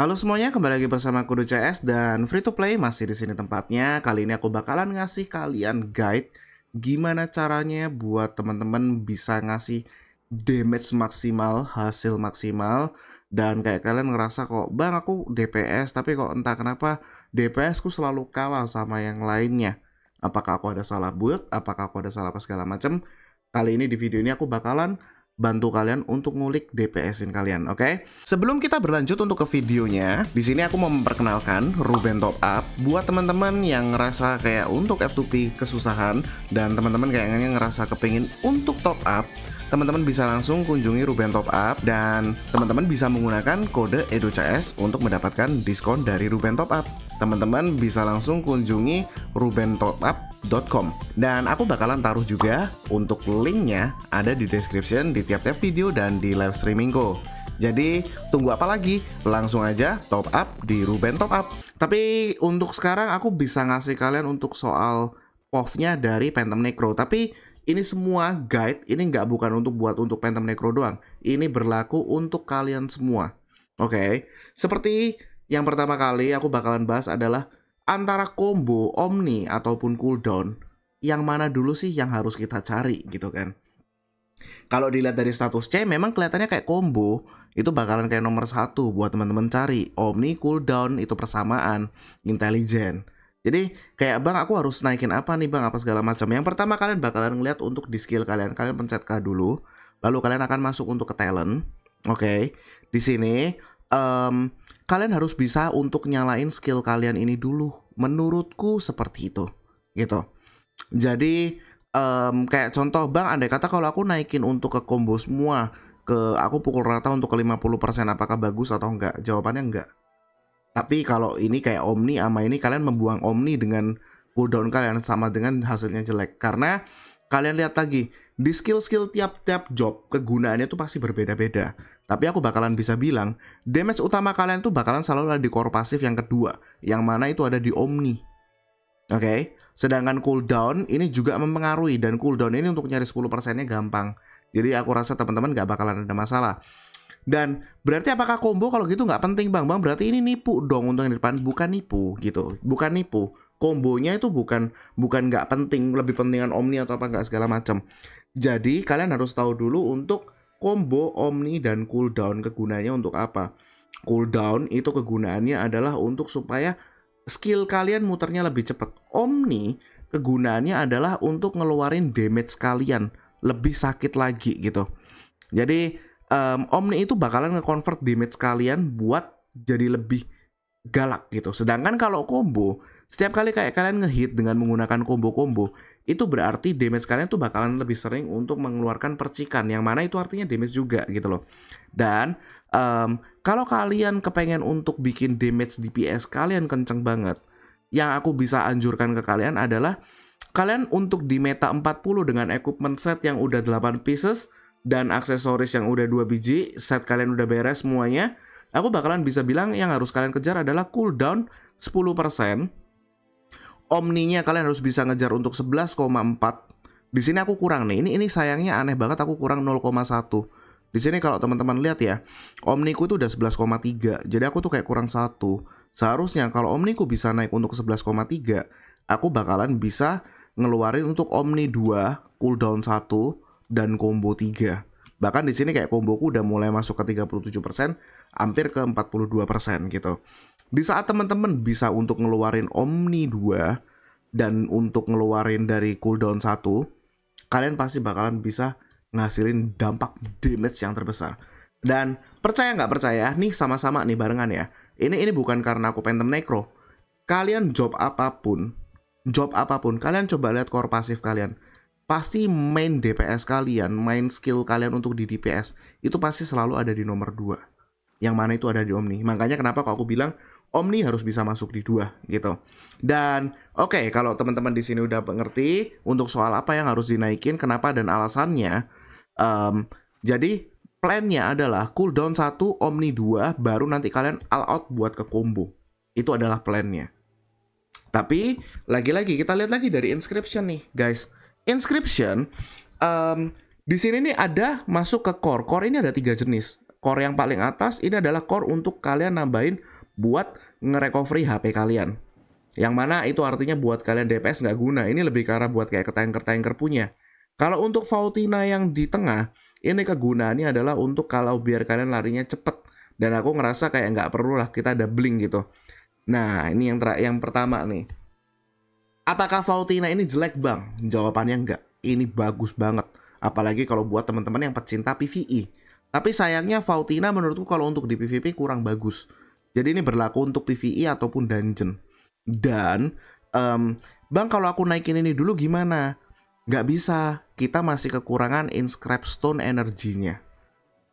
Halo semuanya, kembali lagi bersama Kudu CS dan Free to Play masih di sini tempatnya. Kali ini aku bakalan ngasih kalian guide gimana caranya buat teman-teman bisa ngasih damage maksimal, hasil maksimal dan kayak kalian ngerasa kok, "Bang, aku DPS tapi kok entah kenapa DPS ku selalu kalah sama yang lainnya." Apakah aku ada salah build? Apakah aku ada salah apa segala macam? Kali ini di video ini aku bakalan bantu kalian untuk ngulik DPS-in kalian, oke? Okay? Sebelum kita berlanjut untuk ke videonya, di sini aku mau memperkenalkan Ruben Top Up buat teman-teman yang ngerasa kayak untuk F2P kesusahan dan teman-teman kayaknya ngerasa kepingin untuk top up teman-teman bisa langsung kunjungi Ruben Top Up dan teman-teman bisa menggunakan kode EDOCS untuk mendapatkan diskon dari Ruben Top Up teman-teman bisa langsung kunjungi rubentopup.com dan aku bakalan taruh juga untuk linknya ada di description di tiap-tiap video dan di live streamingku. Jadi tunggu apa lagi? Langsung aja top up di Ruben Top Up. Tapi untuk sekarang aku bisa ngasih kalian untuk soal POV-nya dari Phantom Necro. Tapi ini semua guide ini nggak bukan untuk buat untuk Phantom Necro doang. Ini berlaku untuk kalian semua. Oke, okay. seperti yang pertama kali aku bakalan bahas adalah antara combo omni ataupun cooldown yang mana dulu sih yang harus kita cari gitu kan. Kalau dilihat dari status C memang kelihatannya kayak combo itu bakalan kayak nomor satu buat teman-teman cari omni cooldown itu persamaan intelijen. Jadi kayak bang aku harus naikin apa nih bang apa segala macam. Yang pertama kalian bakalan ngeliat untuk di skill kalian. Kalian pencet K dulu. Lalu kalian akan masuk untuk ke talent. Oke. Okay. Di sini um, kalian harus bisa untuk nyalain skill kalian ini dulu. Menurutku seperti itu, gitu. Jadi um, kayak contoh bang, andai kata kalau aku naikin untuk ke combo semua, ke aku pukul rata untuk ke 50% apakah bagus atau enggak? Jawabannya enggak. Tapi kalau ini kayak Omni ama ini kalian membuang Omni dengan cooldown kalian sama dengan hasilnya jelek karena kalian lihat lagi di skill-skill tiap-tiap job kegunaannya tuh pasti berbeda-beda. Tapi aku bakalan bisa bilang, damage utama kalian tuh bakalan selalu ada di core pasif yang kedua, yang mana itu ada di Omni. Oke, okay? sedangkan cooldown ini juga mempengaruhi dan cooldown ini untuk nyari 10%-nya gampang. Jadi aku rasa teman-teman gak bakalan ada masalah. Dan berarti apakah combo kalau gitu nggak penting bang? Bang berarti ini nipu dong untuk yang di depan bukan nipu gitu, bukan nipu. Kombonya itu bukan bukan nggak penting, lebih pentingan Omni atau apa nggak segala macam. Jadi kalian harus tahu dulu untuk combo Omni dan cooldown kegunaannya untuk apa. Cooldown itu kegunaannya adalah untuk supaya skill kalian muternya lebih cepat. Omni kegunaannya adalah untuk ngeluarin damage kalian lebih sakit lagi gitu. Jadi um, Omni itu bakalan nge-convert damage kalian buat jadi lebih galak gitu. Sedangkan kalau combo, setiap kali kayak kalian ngehit dengan menggunakan combo-combo, itu berarti damage kalian tuh bakalan lebih sering untuk mengeluarkan percikan yang mana itu artinya damage juga gitu loh dan um, kalau kalian kepengen untuk bikin damage DPS kalian kenceng banget yang aku bisa anjurkan ke kalian adalah kalian untuk di meta 40 dengan equipment set yang udah 8 pieces dan aksesoris yang udah 2 biji set kalian udah beres semuanya aku bakalan bisa bilang yang harus kalian kejar adalah cooldown 10% omninya kalian harus bisa ngejar untuk 11,4. Di sini aku kurang nih. Ini ini sayangnya aneh banget aku kurang 0,1. Di sini kalau teman-teman lihat ya, omniku itu udah 11,3. Jadi aku tuh kayak kurang satu. Seharusnya kalau omniku bisa naik untuk 11,3, aku bakalan bisa ngeluarin untuk omni 2, cooldown 1 dan combo 3. Bahkan di sini kayak komboku udah mulai masuk ke 37%, hampir ke 42% gitu. Di saat teman-teman bisa untuk ngeluarin Omni 2 dan untuk ngeluarin dari cooldown 1, kalian pasti bakalan bisa ngasilin dampak damage yang terbesar. Dan percaya nggak percaya, nih sama-sama nih barengan ya. Ini ini bukan karena aku Phantom Necro. Kalian job apapun, job apapun, kalian coba lihat core pasif kalian pasti main DPS kalian, main skill kalian untuk di DPS itu pasti selalu ada di nomor 2. Yang mana itu ada di Omni. Makanya kenapa kok aku bilang Omni harus bisa masuk di dua gitu. Dan oke okay, kalau teman-teman di sini udah mengerti untuk soal apa yang harus dinaikin, kenapa dan alasannya. Um, jadi plannya adalah cooldown satu, Omni 2, baru nanti kalian all out buat ke combo. Itu adalah plannya. Tapi lagi-lagi kita lihat lagi dari inscription nih, guys. Inscription um, di sini nih ada masuk ke core. Core ini ada tiga jenis. Core yang paling atas ini adalah core untuk kalian nambahin buat nge recovery HP kalian. Yang mana itu artinya buat kalian DPS nggak guna. Ini lebih karena buat kayak ketanker-tanker punya. Kalau untuk Fautina yang di tengah, ini kegunaannya adalah untuk kalau biar kalian larinya cepet. Dan aku ngerasa kayak nggak perlu lah kita ada bling gitu. Nah, ini yang yang pertama nih. Apakah Fautina ini jelek bang? Jawabannya nggak. Ini bagus banget. Apalagi kalau buat teman-teman yang pecinta PvE. Tapi sayangnya Fautina menurutku kalau untuk di PvP kurang bagus. Jadi ini berlaku untuk PvE ataupun dungeon. Dan um, bang kalau aku naikin ini dulu gimana? Gak bisa, kita masih kekurangan inscribe stone energinya.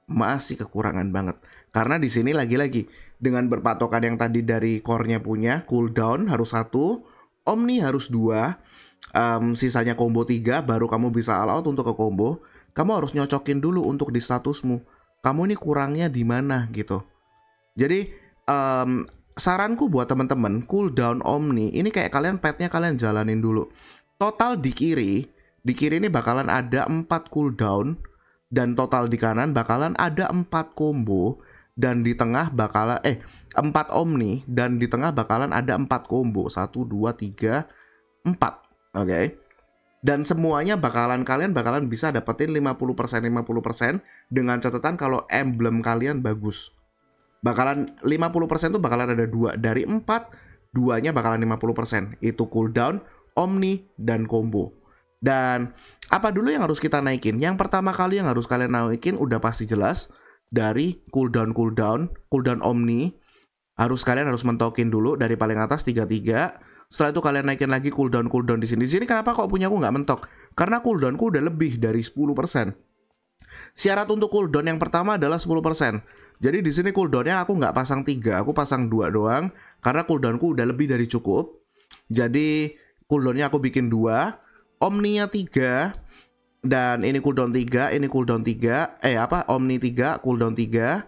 Masih kekurangan banget. Karena di sini lagi-lagi dengan berpatokan yang tadi dari core-nya punya, cooldown harus satu, omni harus dua, um, sisanya combo tiga, baru kamu bisa all out untuk ke combo. Kamu harus nyocokin dulu untuk di statusmu. Kamu ini kurangnya di mana gitu. Jadi um, saranku buat temen-temen teman cooldown Omni ini kayak kalian petnya kalian jalanin dulu. Total di kiri, di kiri ini bakalan ada 4 cooldown dan total di kanan bakalan ada 4 combo dan di tengah bakalan eh 4 Omni dan di tengah bakalan ada 4 combo. 1 2 3 4. Oke. Okay? Dan semuanya bakalan kalian bakalan bisa dapetin 50% 50% dengan catatan kalau emblem kalian bagus bakalan 50% tuh bakalan ada dua dari empat duanya bakalan 50% itu cooldown omni dan combo dan apa dulu yang harus kita naikin yang pertama kali yang harus kalian naikin udah pasti jelas dari cooldown cooldown cooldown omni harus kalian harus mentokin dulu dari paling atas 33 setelah itu kalian naikin lagi cooldown cooldown di sini di sini kenapa kok punya aku nggak mentok karena cooldownku udah lebih dari 10% Syarat untuk cooldown yang pertama adalah 10%. Jadi di sini cooldownnya aku nggak pasang tiga, aku pasang dua doang karena cooldownku udah lebih dari cukup. Jadi cooldownnya aku bikin dua, Omnia tiga, dan ini cooldown tiga, ini cooldown tiga, eh apa Omni tiga, cooldown tiga,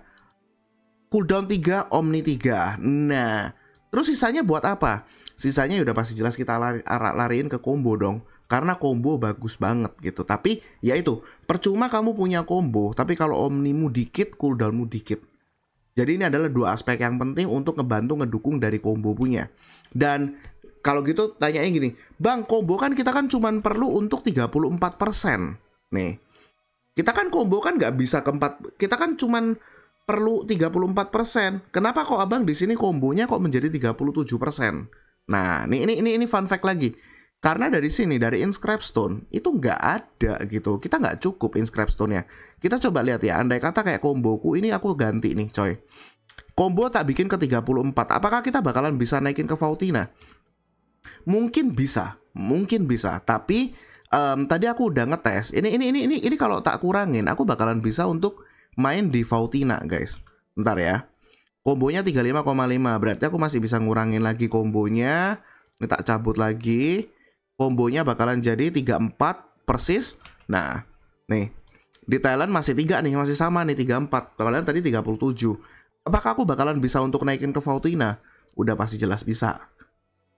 Cooldown tiga, Omni tiga. Nah, terus sisanya buat apa? Sisanya ya udah pasti jelas kita lari, lariin ke combo dong karena combo bagus banget gitu. Tapi ya itu, percuma kamu punya combo, tapi kalau omnimu dikit, cooldownmu dikit. Jadi ini adalah dua aspek yang penting untuk ngebantu ngedukung dari combo punya. Dan kalau gitu tanyain gini, Bang, combo kan kita kan cuman perlu untuk 34%. Nih. Kita kan combo kan nggak bisa keempat, kita kan cuman perlu 34%. Kenapa kok Abang di sini kombonya kok menjadi 37%? Nah, ini ini ini fun fact lagi. Karena dari sini, dari inscribe stone, itu nggak ada gitu. Kita nggak cukup inscribe stone-nya. Kita coba lihat ya, andai kata kayak komboku ini aku ganti nih coy. Combo tak bikin ke 34, apakah kita bakalan bisa naikin ke fautina? Mungkin bisa, mungkin bisa. Tapi um, tadi aku udah ngetes, ini ini ini ini ini kalau tak kurangin, aku bakalan bisa untuk main di fautina guys. Ntar ya. Kombonya 35,5, berarti aku masih bisa ngurangin lagi kombonya. Ini tak cabut lagi Kombonya bakalan jadi 34 persis. Nah, nih. Di Thailand masih 3 nih, masih sama nih 34. Kalian tadi 37. Apakah aku bakalan bisa untuk naikin ke Fautina? Udah pasti jelas bisa.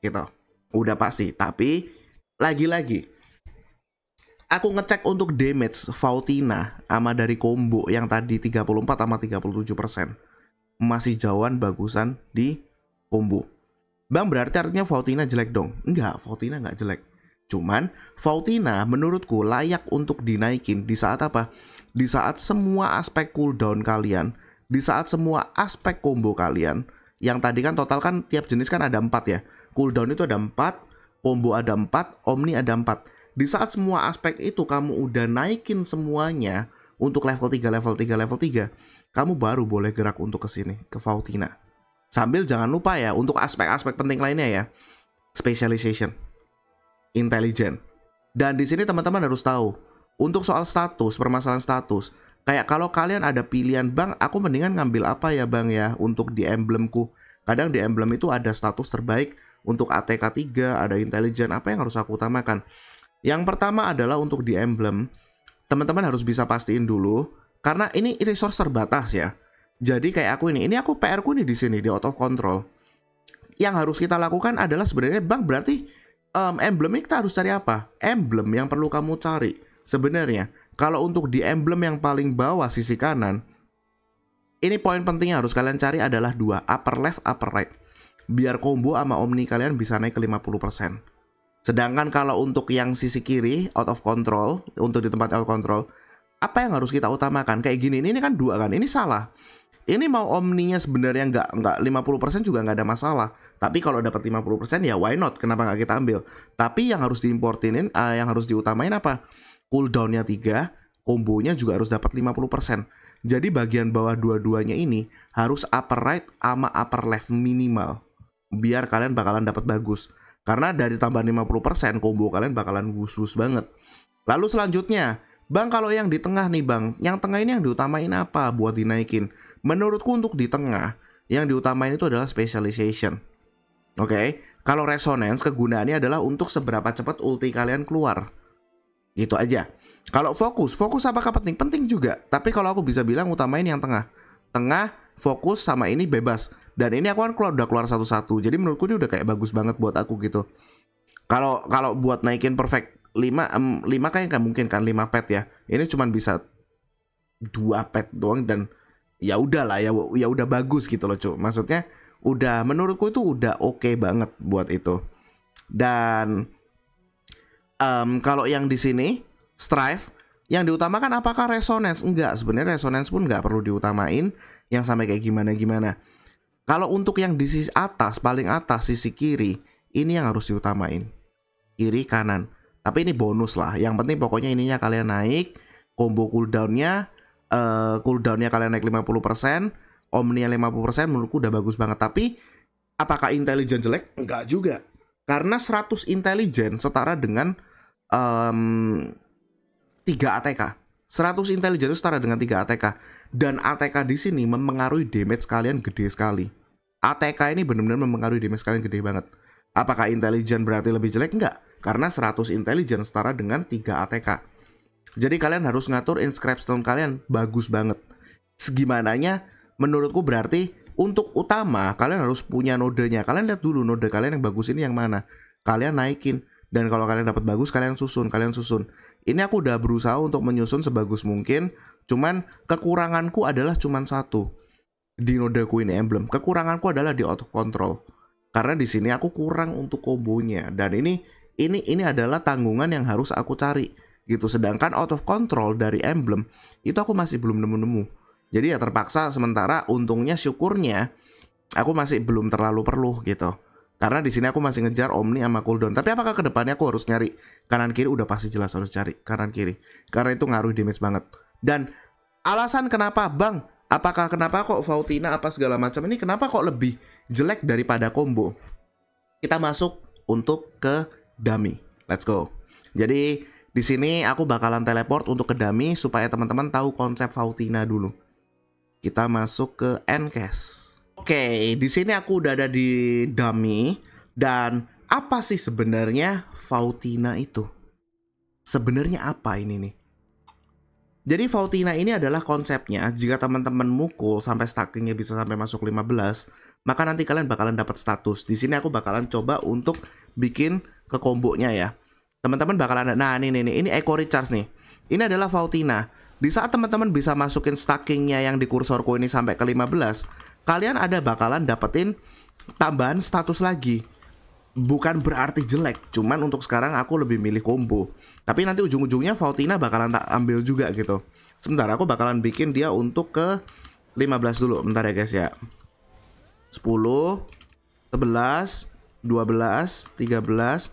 Gitu. Udah pasti, tapi lagi-lagi aku ngecek untuk damage Fautina sama dari combo yang tadi 34 sama 37%. Masih jauhan bagusan di combo. Bang berarti artinya Fautina jelek dong? Enggak, Fautina enggak jelek. Cuman Fautina menurutku layak untuk dinaikin di saat apa? Di saat semua aspek cooldown kalian, di saat semua aspek combo kalian, yang tadi kan total kan tiap jenis kan ada 4 ya. Cooldown itu ada 4, combo ada 4, omni ada 4. Di saat semua aspek itu kamu udah naikin semuanya untuk level 3, level 3, level 3, kamu baru boleh gerak untuk ke sini, ke Fautina. Sambil jangan lupa ya untuk aspek-aspek penting lainnya ya. Specialization. Intelligent. Dan di sini teman-teman harus tahu, untuk soal status, permasalahan status, kayak kalau kalian ada pilihan, Bang, aku mendingan ngambil apa ya, Bang ya, untuk di emblemku. Kadang di emblem itu ada status terbaik untuk ATK 3, ada Intelligent. apa yang harus aku utamakan? Yang pertama adalah untuk di emblem, teman-teman harus bisa pastiin dulu karena ini resource terbatas ya. Jadi kayak aku ini, ini aku PR ku nih di sini di out of control. Yang harus kita lakukan adalah sebenarnya bang berarti um, emblem ini kita harus cari apa? Emblem yang perlu kamu cari sebenarnya. Kalau untuk di emblem yang paling bawah sisi kanan, ini poin pentingnya harus kalian cari adalah dua, upper left, upper right. Biar combo sama Omni kalian bisa naik ke 50%. Sedangkan kalau untuk yang sisi kiri, out of control, untuk di tempat out of control, apa yang harus kita utamakan? Kayak gini, ini kan dua kan, ini salah. Ini mau Omninya sebenarnya nggak nggak 50% juga nggak ada masalah. Tapi kalau dapat 50% ya why not? Kenapa nggak kita ambil? Tapi yang harus diimportinin, uh, yang harus diutamain apa? Cooldownnya 3, kombonya juga harus dapat 50%. Jadi bagian bawah dua-duanya ini harus upper right sama upper left minimal. Biar kalian bakalan dapat bagus. Karena dari tambahan 50% combo kalian bakalan gusus banget. Lalu selanjutnya, Bang kalau yang di tengah nih Bang, yang tengah ini yang diutamain apa buat dinaikin? Menurutku untuk di tengah, yang diutamain itu adalah specialization Oke, okay? kalau resonance kegunaannya adalah untuk seberapa cepat ulti kalian keluar. Gitu aja. Kalau fokus, fokus apakah penting? Penting juga. Tapi kalau aku bisa bilang utamain yang tengah. Tengah, fokus sama ini bebas. Dan ini aku kan keluar, udah keluar satu-satu. Jadi menurutku ini udah kayak bagus banget buat aku gitu. Kalau kalau buat naikin perfect 5 um, 5 kayaknya nggak mungkin kan 5 pet ya. Ini cuma bisa dua pet doang dan ya udahlah ya ya udah bagus gitu loh, cuy. Maksudnya udah menurutku itu udah oke okay banget buat itu dan um, kalau yang di sini strive yang diutamakan apakah resonance enggak sebenarnya resonance pun nggak perlu diutamain yang sampai kayak gimana gimana kalau untuk yang di sisi atas paling atas sisi kiri ini yang harus diutamain kiri kanan tapi ini bonus lah yang penting pokoknya ininya kalian naik combo cooldownnya uh, cooldownnya kalian naik 50% Omnia 50% menurutku udah bagus banget. Tapi apakah intelijen jelek? Enggak juga. Karena 100 intelijen setara dengan um, 3 ATK. 100 intelijen setara dengan 3 ATK. Dan ATK di sini mempengaruhi damage kalian gede sekali. ATK ini benar-benar mempengaruhi damage kalian gede banget. Apakah intelijen berarti lebih jelek? Enggak. Karena 100 intelijen setara dengan 3 ATK. Jadi kalian harus ngatur inscription kalian bagus banget. Segimananya menurutku berarti untuk utama kalian harus punya nodenya. Kalian lihat dulu node kalian yang bagus ini yang mana. Kalian naikin dan kalau kalian dapat bagus kalian susun, kalian susun. Ini aku udah berusaha untuk menyusun sebagus mungkin, cuman kekuranganku adalah cuman satu di nodeku ini emblem. Kekuranganku adalah di auto control. Karena di sini aku kurang untuk kombonya dan ini ini ini adalah tanggungan yang harus aku cari gitu. Sedangkan out of control dari emblem itu aku masih belum nemu-nemu. Jadi ya terpaksa sementara untungnya syukurnya aku masih belum terlalu perlu gitu. Karena di sini aku masih ngejar Omni sama cooldown. Tapi apakah kedepannya aku harus nyari kanan kiri? Udah pasti jelas harus cari kanan kiri. Karena itu ngaruh damage banget. Dan alasan kenapa bang? Apakah kenapa kok Fautina apa segala macam ini kenapa kok lebih jelek daripada combo? Kita masuk untuk ke dummy. Let's go. Jadi di sini aku bakalan teleport untuk ke dummy supaya teman-teman tahu konsep Fautina dulu. Kita masuk ke Encase. Oke, di sini aku udah ada di dummy dan apa sih sebenarnya Fautina itu? Sebenarnya apa ini nih? Jadi Fautina ini adalah konsepnya jika teman-teman mukul sampai stackingnya bisa sampai masuk 15, maka nanti kalian bakalan dapat status. Di sini aku bakalan coba untuk bikin ke kombonya ya. Teman-teman bakalan nah ini nih ini, ini Eco Recharge nih. Ini adalah Fautina. Di saat teman-teman bisa masukin stackingnya yang di kursorku ini sampai ke 15, kalian ada bakalan dapetin tambahan status lagi. Bukan berarti jelek, cuman untuk sekarang aku lebih milih combo. Tapi nanti ujung-ujungnya Faustina bakalan tak ambil juga gitu. Sebentar aku bakalan bikin dia untuk ke 15 dulu, bentar ya guys ya. 10, 11, 12, 13, 14.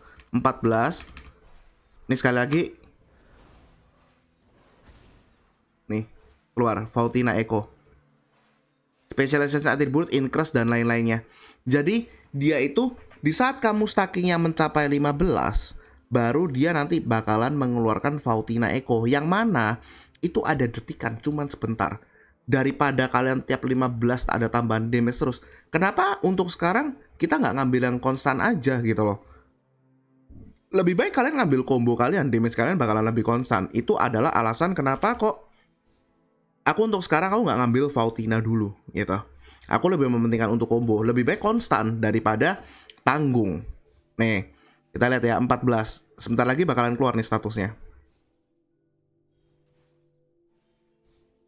Ini sekali lagi keluar Fautina Eko, specialization atribut, increase dan lain-lainnya. Jadi dia itu di saat kamu stackingnya mencapai 15, baru dia nanti bakalan mengeluarkan Fautina Eko yang mana itu ada detikan cuman sebentar. Daripada kalian tiap 15 ada tambahan damage terus. Kenapa untuk sekarang kita nggak ngambil yang konstan aja gitu loh. Lebih baik kalian ngambil combo kalian, damage kalian bakalan lebih konstan. Itu adalah alasan kenapa kok aku untuk sekarang aku nggak ngambil Fautina dulu gitu. Aku lebih mementingkan untuk combo, lebih baik konstan daripada tanggung. Nih, kita lihat ya 14. Sebentar lagi bakalan keluar nih statusnya.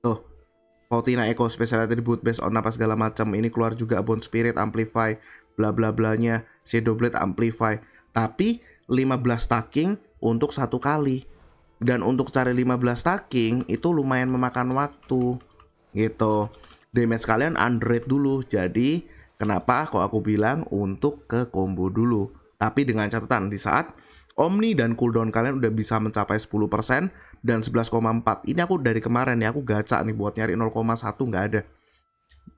Tuh. Fautina Eco Special Attribute based on apa segala macam. Ini keluar juga Bone Spirit Amplify, bla bla blanya, Shadow Blade Amplify. Tapi 15 stacking untuk satu kali dan untuk cari 15 stacking itu lumayan memakan waktu gitu damage kalian unread dulu jadi kenapa kok aku bilang untuk ke combo dulu tapi dengan catatan di saat Omni dan cooldown kalian udah bisa mencapai 10% dan 11,4 ini aku dari kemarin ya aku gaca nih buat nyari 0,1 nggak ada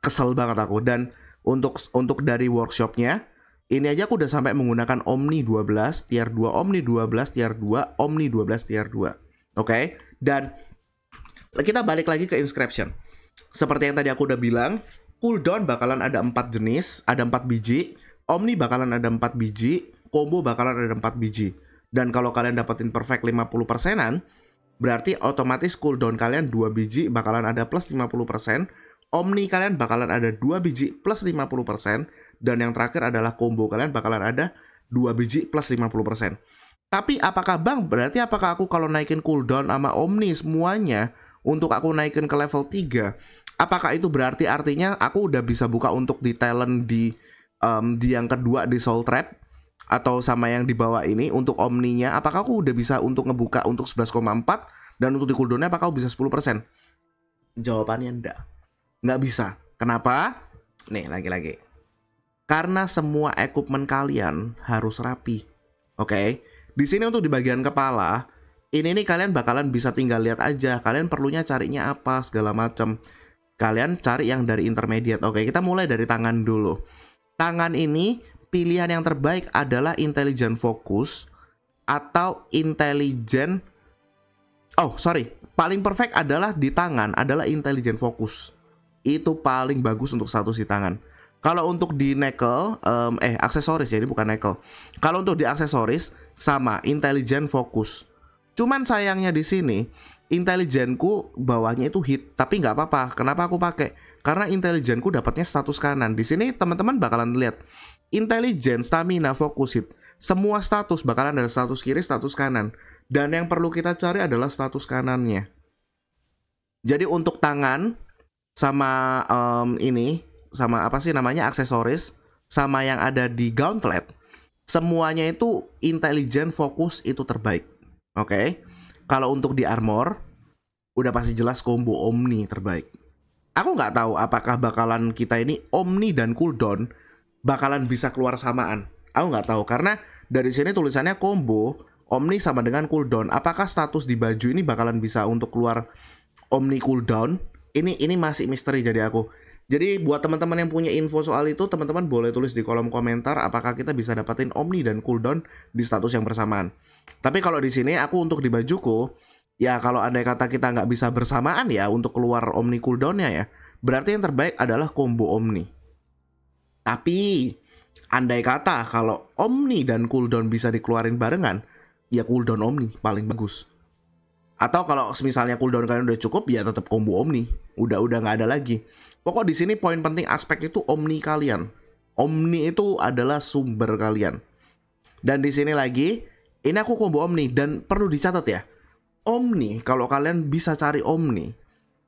kesel banget aku dan untuk untuk dari workshopnya ini aja aku udah sampai menggunakan Omni 12 tier 2, Omni 12 tier 2, Omni 12 tier 2. Oke, okay? dan kita balik lagi ke inscription. Seperti yang tadi aku udah bilang, cooldown bakalan ada 4 jenis, ada 4 biji, Omni bakalan ada 4 biji, combo bakalan ada 4 biji. Dan kalau kalian dapetin perfect 50 persenan, berarti otomatis cooldown kalian 2 biji bakalan ada plus 50%, persen Omni kalian bakalan ada 2 biji plus 50%, persen. Dan yang terakhir adalah combo kalian bakalan ada 2 biji plus 50%. Tapi apakah bang, berarti apakah aku kalau naikin cooldown sama Omni semuanya untuk aku naikin ke level 3, apakah itu berarti artinya aku udah bisa buka untuk di talent di um, di yang kedua di Soul Trap atau sama yang di bawah ini untuk Omninya, apakah aku udah bisa untuk ngebuka untuk 11,4 dan untuk di cooldownnya apakah aku bisa 10%? Jawabannya enggak. Nggak bisa. Kenapa? Nih, lagi-lagi karena semua equipment kalian harus rapi. Oke. Okay? Di sini untuk di bagian kepala, ini nih kalian bakalan bisa tinggal lihat aja kalian perlunya carinya apa segala macam. Kalian cari yang dari intermediate. Oke, okay, kita mulai dari tangan dulu. Tangan ini pilihan yang terbaik adalah intelligent focus atau intelligent Oh, sorry. Paling perfect adalah di tangan adalah intelligent focus. Itu paling bagus untuk satu si tangan. Kalau untuk di nickel, um, eh aksesoris jadi bukan nickel. Kalau untuk di aksesoris sama intelligent fokus. Cuman sayangnya di sini intelijenku bawahnya itu hit, tapi nggak apa-apa. Kenapa aku pakai? Karena intelijenku dapatnya status kanan. Di sini teman-teman bakalan lihat intelligent stamina, fokus hit. Semua status bakalan ada status kiri, status kanan. Dan yang perlu kita cari adalah status kanannya. Jadi untuk tangan sama um, ini sama apa sih namanya aksesoris sama yang ada di gauntlet semuanya itu intelijen fokus itu terbaik. Oke. Okay? Kalau untuk di armor udah pasti jelas combo Omni terbaik. Aku nggak tahu apakah bakalan kita ini Omni dan cooldown bakalan bisa keluar samaan. Aku nggak tahu karena dari sini tulisannya combo Omni sama dengan cooldown. Apakah status di baju ini bakalan bisa untuk keluar Omni cooldown? Ini ini masih misteri jadi aku. Jadi buat teman-teman yang punya info soal itu, teman-teman boleh tulis di kolom komentar apakah kita bisa dapetin Omni dan cooldown di status yang bersamaan. Tapi kalau di sini aku untuk di bajuku, ya kalau andai kata kita nggak bisa bersamaan ya untuk keluar Omni cooldownnya ya, berarti yang terbaik adalah combo Omni. Tapi andai kata kalau Omni dan cooldown bisa dikeluarin barengan, ya cooldown Omni paling bagus. Atau kalau misalnya cooldown kalian udah cukup ya tetap combo Omni. Udah udah nggak ada lagi. Pokok di sini poin penting aspek itu Omni kalian. Omni itu adalah sumber kalian. Dan di sini lagi ini aku combo Omni dan perlu dicatat ya. Omni kalau kalian bisa cari Omni.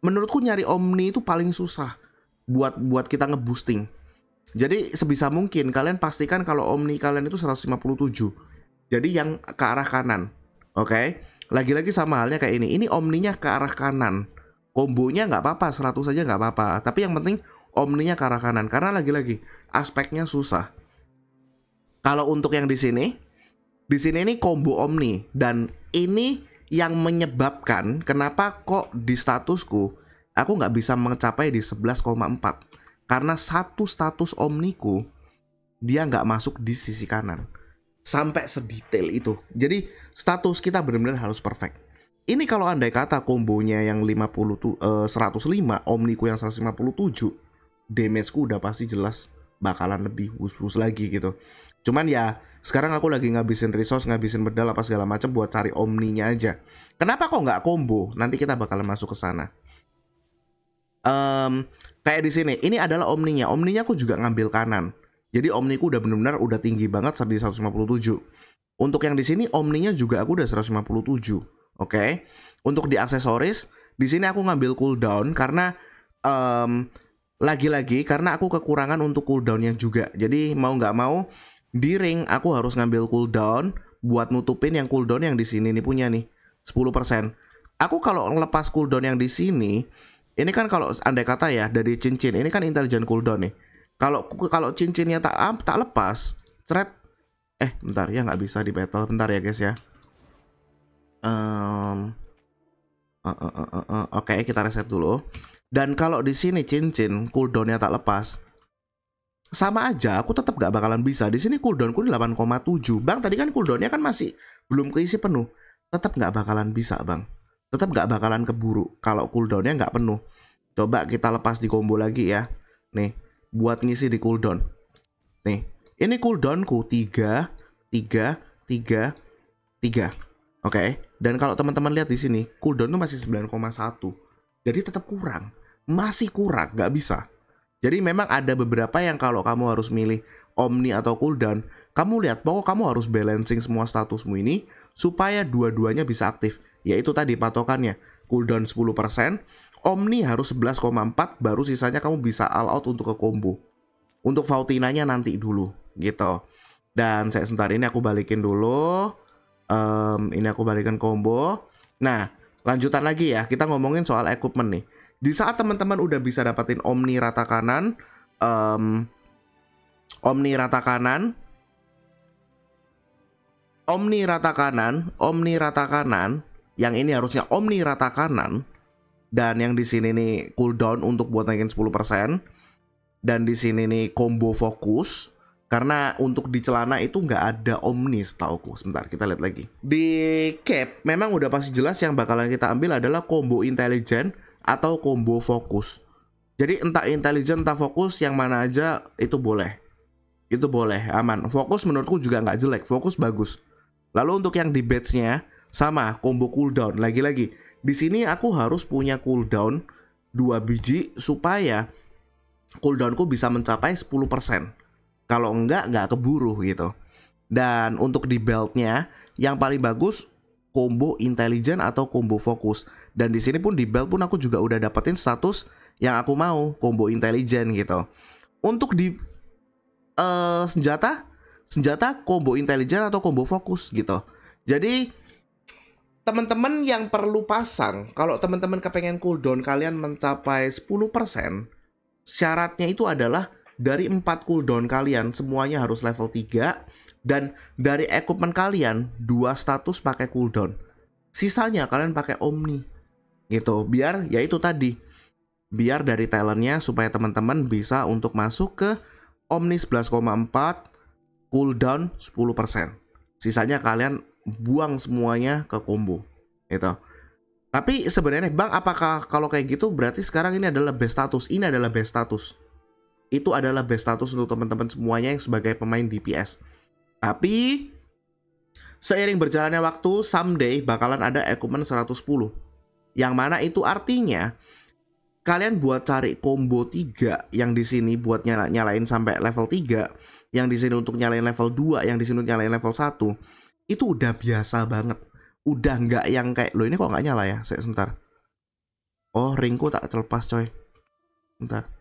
Menurutku nyari Omni itu paling susah buat buat kita ngeboosting. Jadi sebisa mungkin kalian pastikan kalau Omni kalian itu 157. Jadi yang ke arah kanan. Oke. Okay? Lagi-lagi sama halnya kayak ini. Ini omninya ke arah kanan. Kombonya nggak apa-apa, 100 saja nggak apa-apa. Tapi yang penting omninya ke arah kanan. Karena lagi-lagi aspeknya susah. Kalau untuk yang di sini, di sini ini combo omni. Dan ini yang menyebabkan kenapa kok di statusku aku nggak bisa mencapai di 11,4. Karena satu status omniku, dia nggak masuk di sisi kanan. Sampai sedetail itu. Jadi status kita benar-benar harus perfect. Ini kalau andai kata kombonya yang 50 tu, eh, 105, omniku yang 157, damage-ku udah pasti jelas bakalan lebih wus-wus lagi gitu. Cuman ya, sekarang aku lagi ngabisin resource, ngabisin medal apa segala macam buat cari omninya aja. Kenapa kok nggak combo? Nanti kita bakalan masuk ke sana. Um, kayak di sini, ini adalah omninya. Omninya aku juga ngambil kanan. Jadi omniku udah benar-benar udah tinggi banget sampai 157. Untuk yang di sini Omninya juga aku udah 157. Oke. Okay? Untuk di aksesoris di sini aku ngambil cooldown karena lagi lagi-lagi karena aku kekurangan untuk cooldownnya juga. Jadi mau nggak mau di ring aku harus ngambil cooldown buat nutupin yang cooldown yang di sini nih punya nih 10%. Aku kalau lepas cooldown yang di sini ini kan kalau andai kata ya dari cincin ini kan intelijen cooldown nih. Kalau kalau cincinnya tak tak lepas, ceret eh bentar ya nggak bisa di battle bentar ya guys ya um, uh, uh, uh, uh, oke okay, kita reset dulu dan kalau di sini cincin cooldownnya tak lepas sama aja aku tetap nggak bakalan bisa di sini cooldownku 8,7 bang tadi kan cooldownnya kan masih belum keisi penuh tetap nggak bakalan bisa bang tetap nggak bakalan keburu kalau cooldownnya nggak penuh coba kita lepas di combo lagi ya nih buat ngisi di cooldown nih ini cooldownku tiga 3, 3, 3. Oke. Okay? Dan kalau teman-teman lihat di sini, cooldown tuh masih 9,1. Jadi tetap kurang. Masih kurang, nggak bisa. Jadi memang ada beberapa yang kalau kamu harus milih omni atau cooldown, kamu lihat bahwa kamu harus balancing semua statusmu ini supaya dua-duanya bisa aktif. Yaitu tadi patokannya, cooldown 10%, omni harus 11,4 baru sisanya kamu bisa all out untuk ke combo. Untuk Fautinanya nanti dulu gitu. Dan saya sebentar ini aku balikin dulu. Um, ini aku balikin combo. Nah, lanjutan lagi ya. Kita ngomongin soal equipment nih. Di saat teman-teman udah bisa dapetin Omni rata kanan, um, Omni rata kanan, Omni rata kanan, Omni rata kanan, yang ini harusnya Omni rata kanan, dan yang di sini nih cooldown untuk buat naikin 10%, dan di sini nih combo fokus, karena untuk di celana itu nggak ada omni, tauku. Sebentar kita lihat lagi. Di cap memang udah pasti jelas yang bakalan kita ambil adalah combo intelligent atau combo fokus. Jadi entah intelligent, entah fokus yang mana aja itu boleh. Itu boleh, aman. Fokus menurutku juga nggak jelek, fokus bagus. Lalu untuk yang di badge sama combo cooldown. Lagi-lagi, di sini aku harus punya cooldown 2 biji supaya cooldownku bisa mencapai 10%. Kalau enggak nggak keburu gitu. Dan untuk di beltnya yang paling bagus combo intelligent atau combo fokus. Dan di sini pun di belt pun aku juga udah dapetin status yang aku mau, combo intelligent gitu. Untuk di uh, senjata, senjata combo intelligent atau combo fokus gitu. Jadi teman-teman yang perlu pasang, kalau teman-teman kepengen cooldown kalian mencapai 10%, syaratnya itu adalah dari 4 cooldown kalian semuanya harus level 3 dan dari equipment kalian dua status pakai cooldown. Sisanya kalian pakai Omni. Gitu, biar ya itu tadi. Biar dari talentnya supaya teman-teman bisa untuk masuk ke Omni 11,4 cooldown 10%. Sisanya kalian buang semuanya ke combo. Gitu. Tapi sebenarnya Bang, apakah kalau kayak gitu berarti sekarang ini adalah best status? Ini adalah best status itu adalah best status untuk teman-teman semuanya yang sebagai pemain DPS. Tapi seiring berjalannya waktu, someday bakalan ada equipment 110. Yang mana itu artinya kalian buat cari combo 3 yang di sini buat nyala nyalain sampai level 3, yang di sini untuk nyalain level 2, yang di sini untuk nyalain level 1, itu udah biasa banget. Udah nggak yang kayak lo ini kok nggak nyala ya? Saya sebentar. Oh, ringku tak terlepas coy. Bentar.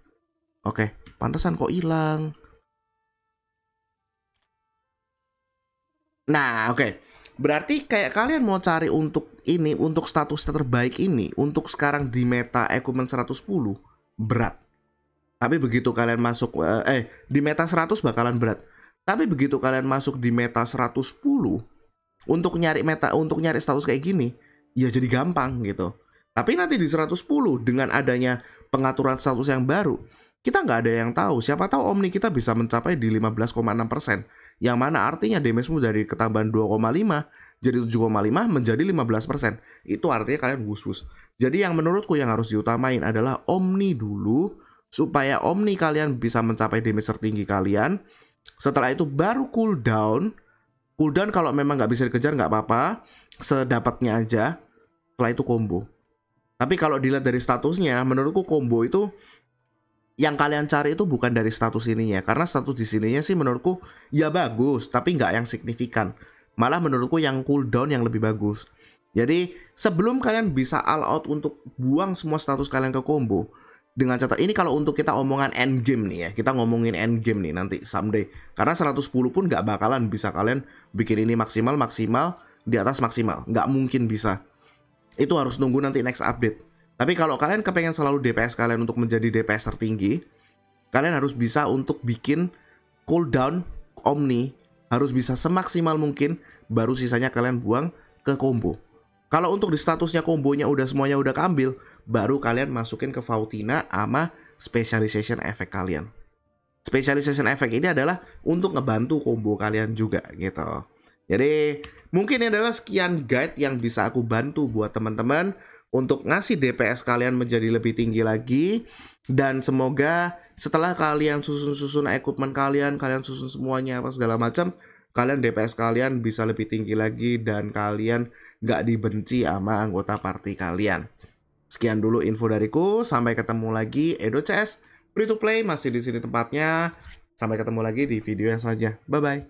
Oke, pantesan kok hilang. Nah, oke. Okay. Berarti kayak kalian mau cari untuk ini, untuk status terbaik ini, untuk sekarang di meta Ekumen 110, berat. Tapi begitu kalian masuk, eh, eh di meta 100 bakalan berat. Tapi begitu kalian masuk di meta 110, untuk nyari meta, untuk nyari status kayak gini, ya jadi gampang gitu. Tapi nanti di 110, dengan adanya pengaturan status yang baru, kita nggak ada yang tahu, siapa tahu Omni kita bisa mencapai di 15,6 persen, yang mana artinya damage-mu dari ketambahan 2,5 jadi 7,5 menjadi 15 persen. Itu artinya kalian wus-wus. Jadi yang menurutku yang harus diutamain adalah Omni dulu, supaya Omni kalian bisa mencapai damage tertinggi kalian. Setelah itu baru cooldown. Cooldown kalau memang nggak bisa dikejar nggak apa-apa, sedapatnya aja. Setelah itu combo. Tapi kalau dilihat dari statusnya, menurutku combo itu yang kalian cari itu bukan dari status ininya karena status di sininya sih menurutku ya bagus tapi nggak yang signifikan malah menurutku yang cooldown yang lebih bagus jadi sebelum kalian bisa all out untuk buang semua status kalian ke combo dengan catatan ini kalau untuk kita omongan end game nih ya kita ngomongin end game nih nanti someday karena 110 pun nggak bakalan bisa kalian bikin ini maksimal maksimal di atas maksimal nggak mungkin bisa itu harus nunggu nanti next update tapi kalau kalian kepengen selalu DPS kalian untuk menjadi DPS tertinggi, kalian harus bisa untuk bikin cooldown Omni harus bisa semaksimal mungkin baru sisanya kalian buang ke combo. Kalau untuk di statusnya kombonya udah semuanya udah keambil, baru kalian masukin ke Fautina sama specialization efek kalian. Specialization efek ini adalah untuk ngebantu combo kalian juga gitu. Jadi mungkin ini adalah sekian guide yang bisa aku bantu buat teman-teman untuk ngasih DPS kalian menjadi lebih tinggi lagi dan semoga setelah kalian susun-susun equipment kalian, kalian susun semuanya apa segala macam, kalian DPS kalian bisa lebih tinggi lagi dan kalian gak dibenci sama anggota party kalian. Sekian dulu info dariku, sampai ketemu lagi Edo CS. Free to play masih di sini tempatnya. Sampai ketemu lagi di video yang selanjutnya. Bye bye.